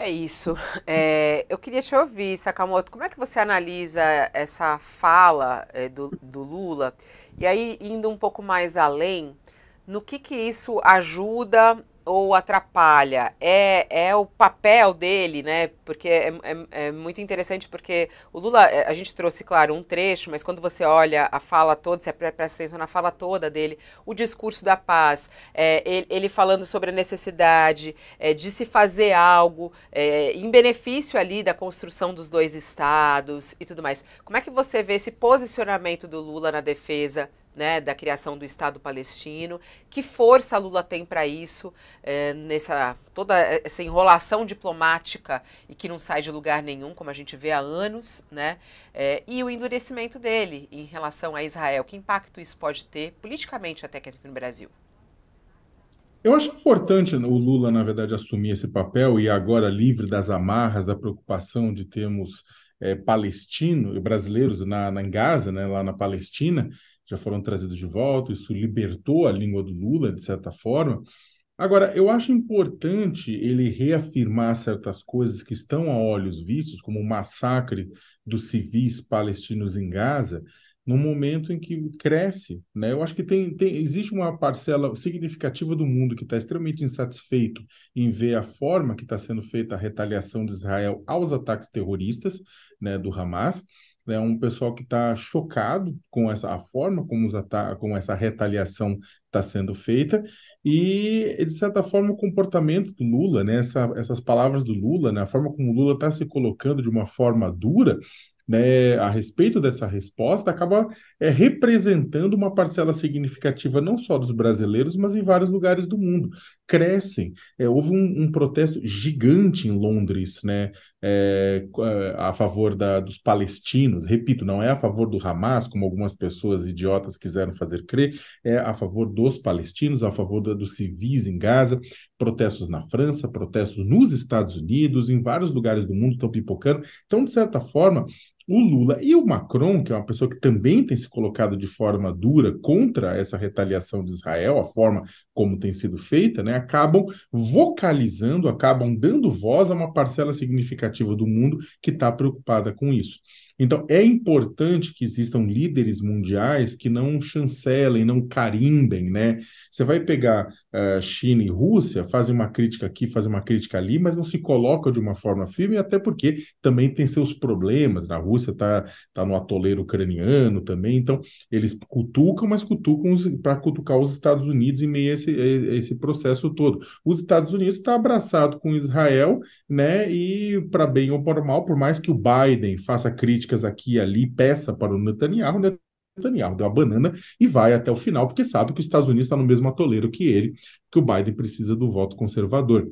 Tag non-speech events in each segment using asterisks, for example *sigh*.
É isso. É, eu queria te ouvir, Sakamoto, como é que você analisa essa fala é, do, do, Lula? E aí, indo um pouco mais além, no que, que isso ajuda ou atrapalha é, é o papel dele, né? Porque é, é, é, muito interessante, porque o Lula, é, a gente trouxe, claro, um trecho, mas quando você olha a fala toda, você presta atenção na fala toda dele, o discurso da paz, é, ele, ele, falando sobre a necessidade é, de se fazer algo é, em benefício ali da construção dos dois estados e tudo mais. Como é que você vê esse posicionamento do Lula na defesa né, da criação do Estado palestino. Que força Lula tem para isso, é, nessa toda essa enrolação diplomática e que não sai de lugar nenhum, como a gente vê há anos, né? É, e o endurecimento dele em relação a Israel. Que impacto isso pode ter politicamente até aqui no Brasil? Eu acho importante o Lula, na verdade, assumir esse papel e agora livre das amarras, da preocupação de termos é, eh, palestinos, brasileiros na, na Gaza, né, lá na Palestina, já foram trazidos de volta, isso libertou a língua do Lula, de certa forma. Agora, eu acho importante ele reafirmar certas coisas que estão a olhos vistos, como o massacre dos civis palestinos em Gaza, no momento em que cresce. Né? Eu acho que tem, tem, existe uma parcela significativa do mundo que está extremamente insatisfeito em ver a forma que está sendo feita a retaliação de Israel aos ataques terroristas né, do Hamas né, um pessoal que está chocado com essa a forma como, os tá, como essa retaliação está sendo feita e, de certa forma, o comportamento do Lula, né, essa, essas palavras do Lula, né, a forma como o Lula está se colocando de uma forma dura né, a respeito dessa resposta, acaba é, representando uma parcela significativa não só dos brasileiros, mas em vários lugares do mundo. Crescem. É, houve um, um, protesto gigante em Londres, né, é, é, a favor da, dos palestinos. Repito, não é a favor do Hamas, como algumas pessoas idiotas quiseram fazer crer, é a favor dos palestinos, a favor da, dos civis em Gaza. Protestos na França, protestos nos Estados Unidos, em vários lugares do mundo estão pipocando. Então, de certa forma, o Lula e o Macron, que é uma pessoa que também tem se colocado de forma dura contra essa retaliação de Israel, a forma como tem sido feita, né, acabam vocalizando, acabam dando voz a uma parcela significativa do mundo que está preocupada com isso. Então, é importante que existam líderes mundiais que não chancelem, não carimbem, né? Você vai pegar uh, China e Rússia, fazem uma crítica aqui, fazem uma crítica ali, mas não se colocam de uma forma firme, até porque também tem seus problemas. Na Rússia está tá no atoleiro ucraniano também, então eles cutucam, mas cutucam para cutucar os Estados Unidos em meio a esse, a esse processo todo. Os Estados Unidos está abraçado com Israel, né? E para bem ou para mal, por mais que o Biden faça crítica críticas aqui e ali, peça para o Netanyahu, né? Netanyahu deu a banana e vai até o final, porque sabe que os Estados Unidos está no mesmo atoleiro que ele, que o Biden precisa do voto conservador.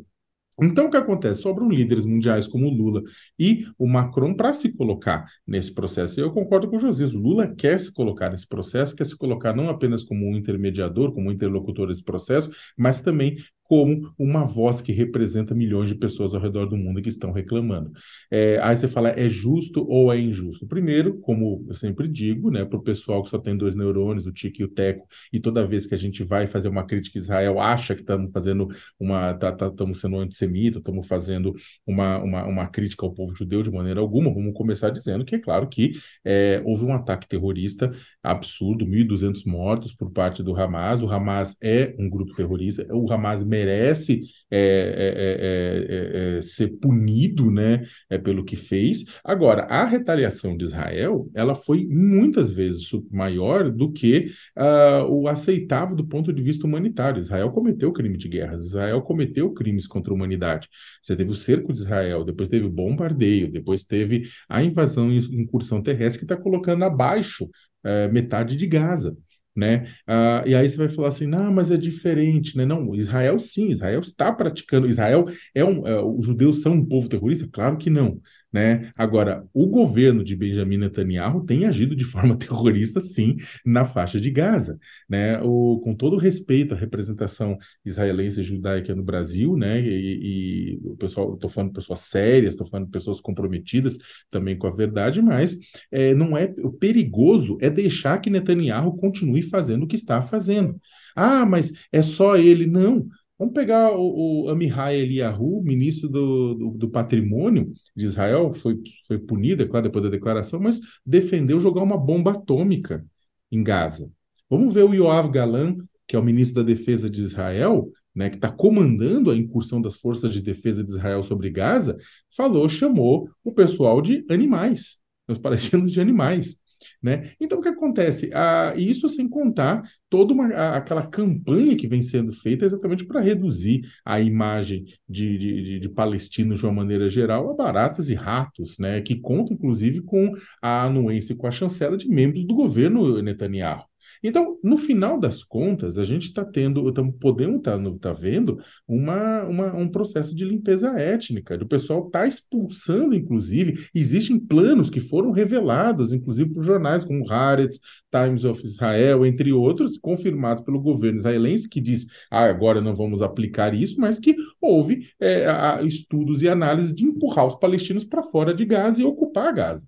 Então, o que acontece? Sobram líderes mundiais como o Lula e o Macron para se colocar nesse processo. E eu concordo com o Josias, o Lula quer se colocar nesse processo, quer se colocar não apenas como um intermediador, como um interlocutor desse processo, mas também como uma voz que representa milhões de pessoas ao redor do mundo que estão reclamando. É, aí você fala, é justo ou é injusto? Primeiro, como eu sempre digo, né, para o pessoal que só tem dois neurônios, o Tique e o Teco, e toda vez que a gente vai fazer uma crítica Israel, acha que estamos fazendo uma, estamos tá, tá, sendo antissemita, antissemita, estamos fazendo uma, uma, uma, crítica ao povo judeu de maneira alguma. Vamos começar dizendo que é claro que é, houve um ataque terrorista absurdo, 1.200 mortos por parte do Hamas. O Hamas é um grupo terrorista, o Hamas merece é é é, é, é, é, ser punido né, pelo que fez. Agora, a retaliação de Israel ela foi muitas vezes maior do que uh, o aceitável do ponto de vista humanitário. Israel cometeu crime de guerra, Israel cometeu crimes contra a humanidade. Você teve o cerco de Israel, depois teve o bombardeio, depois teve a invasão e incursão terrestre que está colocando abaixo uh, metade de Gaza né? Ah, e aí você vai falar assim, ah, mas é diferente, né? Não, Israel sim, Israel está praticando, Israel é um, é, os judeus são um povo terrorista? Claro que não, né? Agora, o governo de Benjamin Netanyahu tem agido de forma *laughs* terrorista, sim, na faixa de Gaza. Né? O, com todo respeito à representação israelense e judaica no Brasil, né? e, e o pessoal, estou falando de pessoas sérias, estou falando de pessoas comprometidas também com a verdade, mas é, não é o perigoso é deixar que Netanyahu continue fazendo o que está fazendo. Ah, mas é só ele. Não, Vamos pegar o, o Amihai Eliyahu, ministro do, do, do, patrimônio de Israel, foi, foi punido, é claro, depois da declaração, mas defendeu jogar uma bomba atômica em Gaza. Vamos ver o Yoav Galan, que é o ministro da Defesa de Israel, né, que está comandando a incursão das forças de defesa de Israel sobre Gaza, falou, chamou o pessoal de animais, os palestinos de animais. Né? Então, o que acontece? Ah, isso sem contar toda uma, aquela campanha que vem sendo feita exatamente para reduzir a imagem de, de, de, de, palestinos de uma maneira geral a baratas e ratos, né? que conta inclusive com a anuência e com a chancela de membros do governo Netanyahu. Então, no final das contas, a gente está tendo, tamo, podemos estar tá, tá vendo uma, uma, um processo de limpeza étnica. O pessoal está expulsando, inclusive, existem planos que foram revelados, inclusive por jornais como Haaretz, Times of Israel, entre outros, confirmados pelo governo israelense, que diz, ah, agora não vamos aplicar isso, mas que houve é, a, estudos e análises de empurrar os palestinos para fora de Gaza e ocupar Gaza.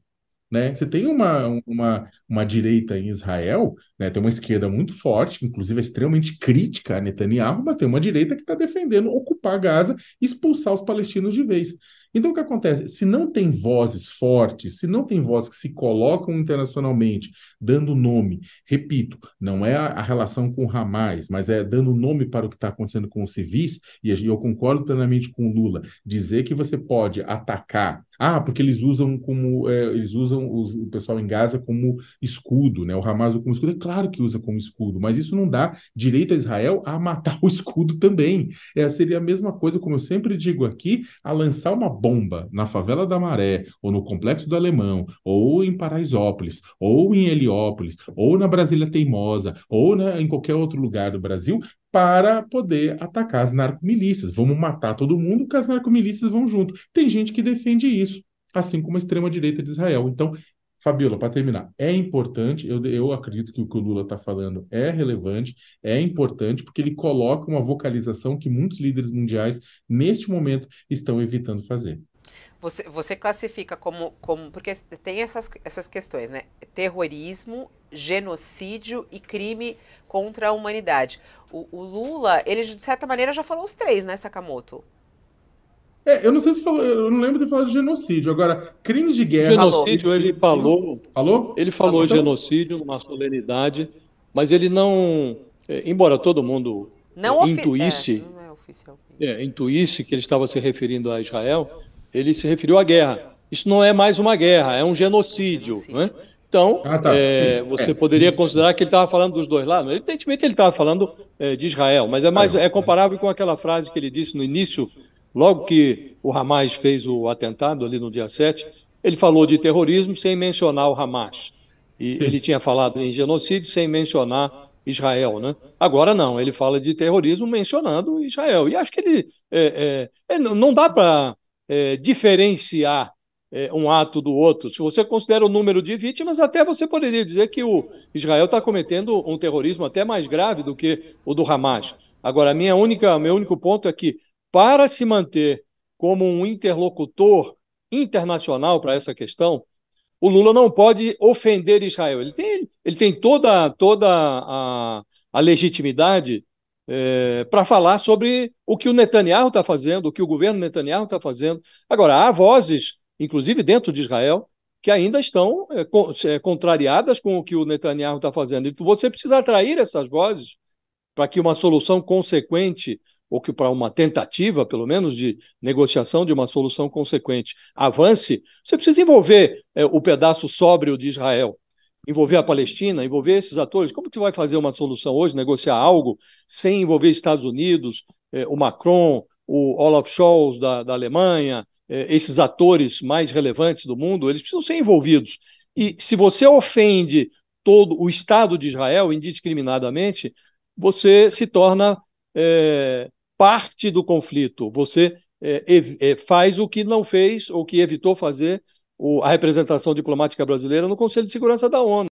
Né? Você tem uma, uma, uma direita em Israel, né? tem uma esquerda muito forte, que inclusive é extremamente crítica a Netanyahu, mas tem uma direita que está defendendo ocupar Gaza e expulsar os palestinos de vez. Então, o que acontece? Se não tem vozes fortes, se não tem vozes que se colocam internacionalmente, dando nome, repito, não é a, a relação com Hamas, mas é dando nome para o que está acontecendo com os civis, e eu concordo plenamente com o Lula, dizer que você pode atacar ah, porque eles usam como é, eles usam os, o pessoal em Gaza como escudo, né? O Hamas como escudo. É claro que usa como escudo, mas isso não dá direito a Israel a matar *laughs* o escudo também. É, seria a mesma coisa, como eu sempre digo aqui, a lançar uma bomba na favela da Maré, ou no Complexo do Alemão, ou em Paraisópolis, ou em Heliópolis, ou na Brasília Teimosa, ou na, em qualquer outro lugar do Brasil, para poder atacar as narcomilícias. Vamos matar todo mundo, porque as narcomilícias vão junto. Tem gente que defende isso, assim como a extrema-direita de Israel. Então, Fabiola, para terminar, é importante, eu, eu acredito que o que o Lula está falando é relevante, é importante, porque ele coloca uma vocalização que muitos líderes mundiais, neste momento, estão evitando fazer. Você, você classifica como, como. Porque tem essas, essas questões, né? Terrorismo, genocídio e crime contra a humanidade. O, o Lula, ele de certa maneira já falou os três, né, Sakamoto? É, eu não sei se falou, eu não lembro de falar de genocídio. Agora, crimes de guerra. Genocídio, ele falou. Falou? Ele falou, falou então? genocídio numa solenidade, mas ele não. É, embora todo mundo não intuísse. É, não é oficial. É, intuísse que ele estava se referindo a Israel, ele se referiu à guerra. Isso não é mais uma guerra, é um genocídio. genocídio né? É. Então, ah, tá. é, você é. poderia considerar que ele estava falando dos dois lados. Evidentemente, ele estava falando é, de Israel, mas é, mais, é, é comparável com aquela frase que ele disse no início, logo que o Hamas fez o atentado, ali no dia 7. Ele falou de terrorismo sem mencionar o Hamas. E Sim. ele tinha falado em genocídio sem mencionar Israel. Né? Agora, não, ele fala de terrorismo mencionando Israel. E acho que ele. É, não dá para é, diferenciar é, um ato do outro. Se você considera o número de vítimas, até você poderia dizer que o Israel está cometendo um terrorismo até mais grave do que o do Hamas. Agora, minha única, meu único ponto é que, para se manter como um interlocutor internacional para essa questão, o Lula não pode ofender Israel. Ele tem, ele tem toda, toda a, a legitimidade é, para falar sobre o que o Netanyahu está fazendo, o que o governo Netanyahu está fazendo. Agora, há vozes, inclusive dentro de Israel, que ainda estão é, é contrariadas com o que o Netanyahu está fazendo. E você precisa atrair essas vozes para que uma solução consequente, ou que para uma tentativa, pelo menos, de negociação de uma solução consequente avance, você precisa envolver é, o pedaço sóbrio de Israel envolver a Palestina, envolver esses atores? Como que você vai fazer uma solução hoje, negociar algo, sem envolver Estados Unidos, eh, o Macron, o Olaf Scholz da, da Alemanha, eh, esses atores mais relevantes do mundo? Eles precisam ser envolvidos. E se você ofende todo o Estado de Israel indiscriminadamente, você se torna eh, parte do conflito, você eh, eh, faz o que não fez ou que evitou fazer o, a representação diplomática brasileira no Conselho de Segurança da ONU.